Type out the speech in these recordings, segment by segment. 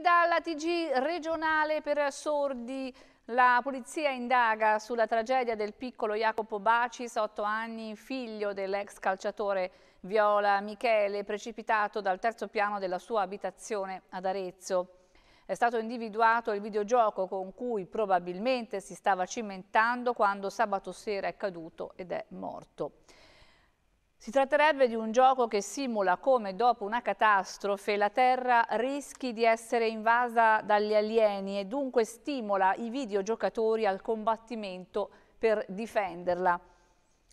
Dalla TG regionale per sordi la polizia indaga sulla tragedia del piccolo Jacopo Bacis, 8 anni, figlio dell'ex calciatore Viola Michele, precipitato dal terzo piano della sua abitazione ad Arezzo. È stato individuato il videogioco con cui probabilmente si stava cimentando quando sabato sera è caduto ed è morto. Si tratterebbe di un gioco che simula come dopo una catastrofe la Terra rischi di essere invasa dagli alieni e dunque stimola i videogiocatori al combattimento per difenderla.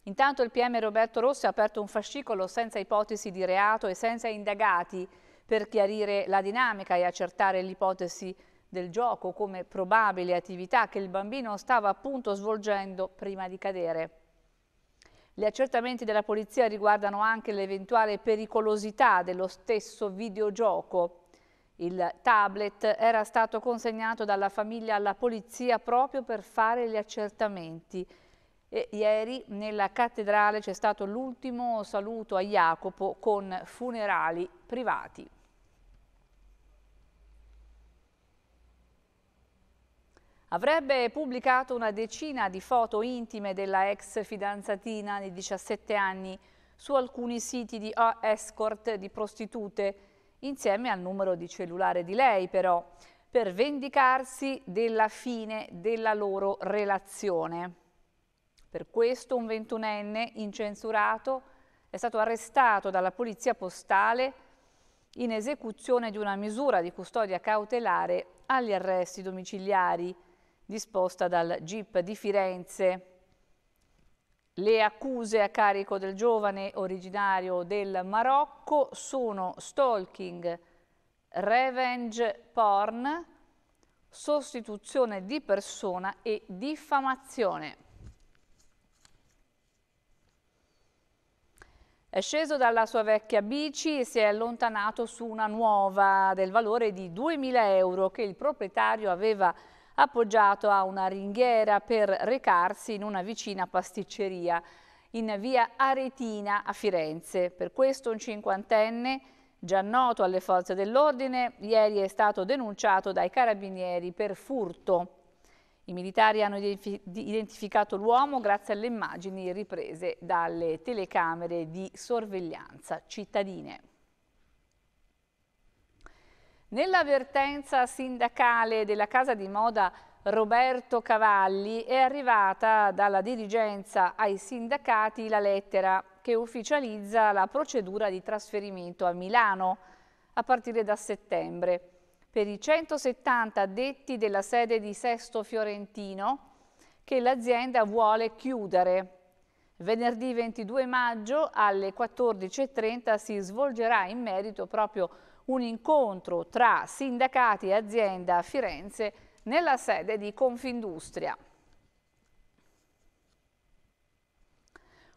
Intanto il PM Roberto Rossi ha aperto un fascicolo senza ipotesi di reato e senza indagati per chiarire la dinamica e accertare l'ipotesi del gioco come probabile attività che il bambino stava appunto svolgendo prima di cadere. Gli accertamenti della polizia riguardano anche l'eventuale pericolosità dello stesso videogioco. Il tablet era stato consegnato dalla famiglia alla polizia proprio per fare gli accertamenti. E ieri nella cattedrale c'è stato l'ultimo saluto a Jacopo con funerali privati. Avrebbe pubblicato una decina di foto intime della ex fidanzatina di 17 anni su alcuni siti di escort di prostitute, insieme al numero di cellulare di lei però, per vendicarsi della fine della loro relazione. Per questo un ventunenne incensurato è stato arrestato dalla polizia postale in esecuzione di una misura di custodia cautelare agli arresti domiciliari disposta dal GIP di Firenze. Le accuse a carico del giovane originario del Marocco sono stalking, revenge porn, sostituzione di persona e diffamazione. È sceso dalla sua vecchia bici e si è allontanato su una nuova del valore di 2.000 euro che il proprietario aveva appoggiato a una ringhiera per recarsi in una vicina pasticceria in via Aretina a Firenze. Per questo un cinquantenne già noto alle forze dell'ordine, ieri è stato denunciato dai carabinieri per furto. I militari hanno identificato l'uomo grazie alle immagini riprese dalle telecamere di sorveglianza cittadine. Nell'avvertenza sindacale della casa di moda Roberto Cavalli è arrivata dalla dirigenza ai sindacati la lettera che ufficializza la procedura di trasferimento a Milano a partire da settembre. Per i 170 addetti della sede di Sesto Fiorentino che l'azienda vuole chiudere. Venerdì 22 maggio alle 14.30 si svolgerà in merito proprio un incontro tra sindacati e azienda a Firenze nella sede di Confindustria.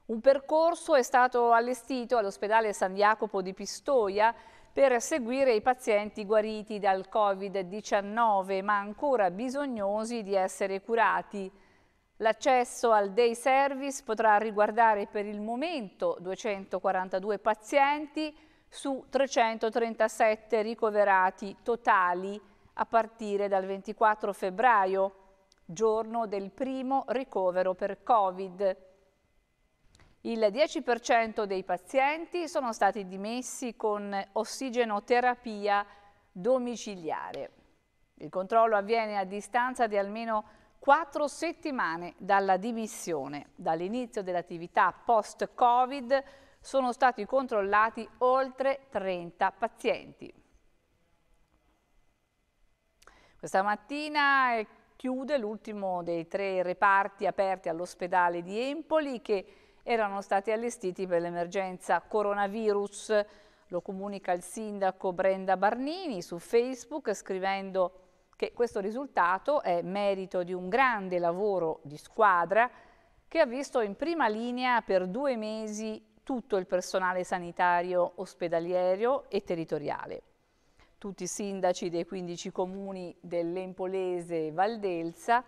Un percorso è stato allestito all'ospedale San Jacopo di Pistoia per seguire i pazienti guariti dal Covid-19 ma ancora bisognosi di essere curati. L'accesso al day service potrà riguardare per il momento 242 pazienti, su 337 ricoverati totali a partire dal 24 febbraio, giorno del primo ricovero per Covid. Il 10% dei pazienti sono stati dimessi con ossigenoterapia domiciliare. Il controllo avviene a distanza di almeno quattro settimane dalla dimissione. Dall'inizio dell'attività post-Covid sono stati controllati oltre 30 pazienti. Questa mattina eh, chiude l'ultimo dei tre reparti aperti all'ospedale di Empoli che erano stati allestiti per l'emergenza coronavirus. Lo comunica il sindaco Brenda Barnini su Facebook scrivendo che questo risultato è merito di un grande lavoro di squadra che ha visto in prima linea per due mesi tutto il personale sanitario ospedaliero e territoriale, tutti i sindaci dei 15 comuni dell'Empolese Valdelsa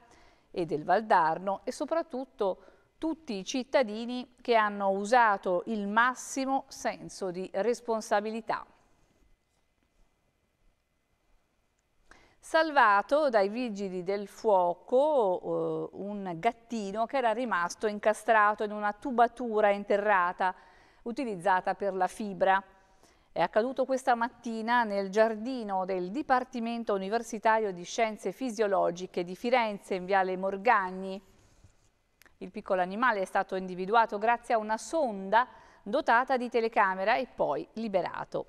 e del Valdarno e soprattutto tutti i cittadini che hanno usato il massimo senso di responsabilità. Salvato dai vigili del fuoco eh, un gattino che era rimasto incastrato in una tubatura interrata utilizzata per la fibra. È accaduto questa mattina nel giardino del Dipartimento Universitario di Scienze Fisiologiche di Firenze in Viale Morgagni. Il piccolo animale è stato individuato grazie a una sonda dotata di telecamera e poi liberato.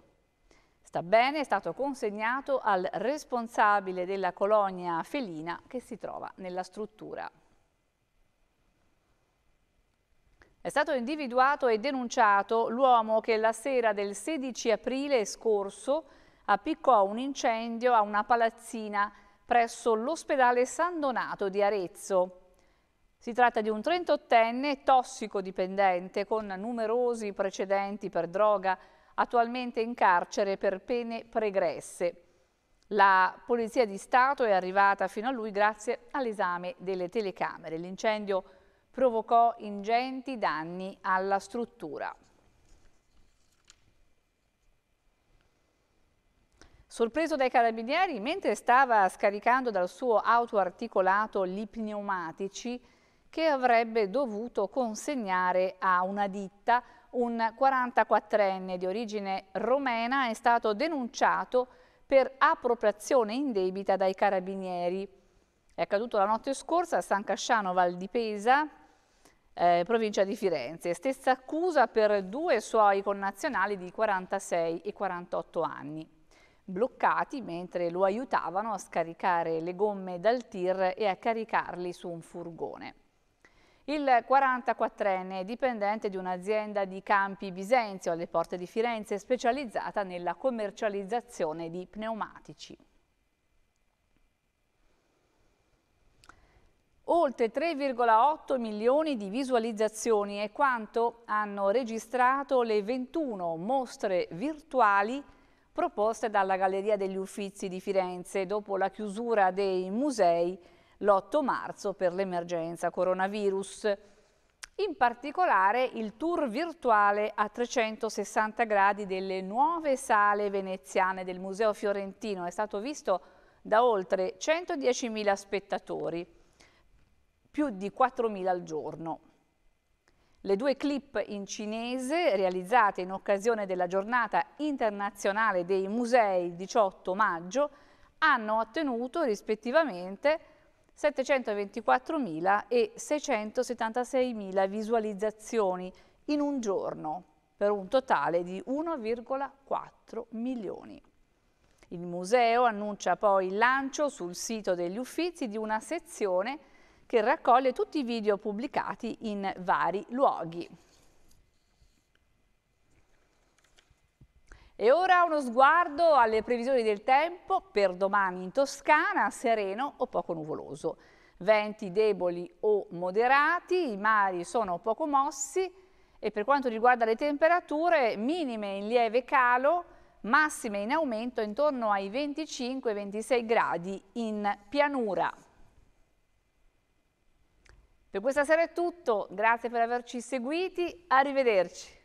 Sta bene, è stato consegnato al responsabile della colonia felina che si trova nella struttura. È stato individuato e denunciato l'uomo che la sera del 16 aprile scorso appiccò un incendio a una palazzina presso l'ospedale San Donato di Arezzo. Si tratta di un 38enne tossicodipendente con numerosi precedenti per droga, attualmente in carcere per pene pregresse. La Polizia di Stato è arrivata fino a lui grazie all'esame delle telecamere. L'incendio è provocò ingenti danni alla struttura. Sorpreso dai carabinieri, mentre stava scaricando dal suo auto articolato gli pneumatici che avrebbe dovuto consegnare a una ditta, un 44enne di origine romena è stato denunciato per appropriazione indebita dai carabinieri. È accaduto la notte scorsa a San Casciano Val di Pesa, eh, provincia di Firenze. Stessa accusa per due suoi connazionali di 46 e 48 anni, bloccati mentre lo aiutavano a scaricare le gomme dal tir e a caricarli su un furgone. Il 44enne è dipendente di un'azienda di Campi Bisenzio alle porte di Firenze specializzata nella commercializzazione di pneumatici. Oltre 3,8 milioni di visualizzazioni è quanto hanno registrato le 21 mostre virtuali proposte dalla Galleria degli Uffizi di Firenze dopo la chiusura dei musei l'8 marzo per l'emergenza coronavirus. In particolare il tour virtuale a 360 gradi delle nuove sale veneziane del Museo Fiorentino è stato visto da oltre 110.000 spettatori più di 4.000 al giorno. Le due clip in cinese, realizzate in occasione della giornata internazionale dei musei il 18 maggio, hanno ottenuto rispettivamente 724.000 e 676.000 visualizzazioni in un giorno, per un totale di 1,4 milioni. Il museo annuncia poi il lancio sul sito degli Uffizi di una sezione che raccoglie tutti i video pubblicati in vari luoghi. E ora uno sguardo alle previsioni del tempo per domani in Toscana, sereno o poco nuvoloso. Venti deboli o moderati, i mari sono poco mossi e per quanto riguarda le temperature minime in lieve calo, massime in aumento intorno ai 25-26 gradi in pianura. Per questa sera è tutto, grazie per averci seguiti, arrivederci.